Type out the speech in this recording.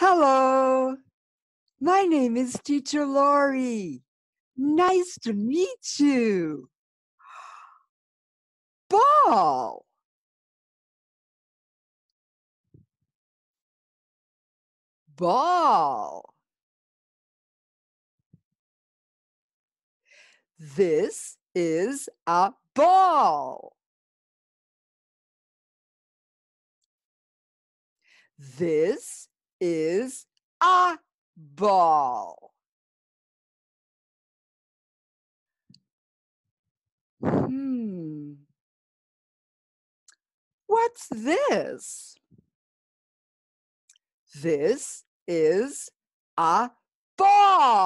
Hello, my name is Teacher Lori. Nice to meet you. Ball. Ball. This is a ball. This is a ball. Hmm. What's this? This is a ball.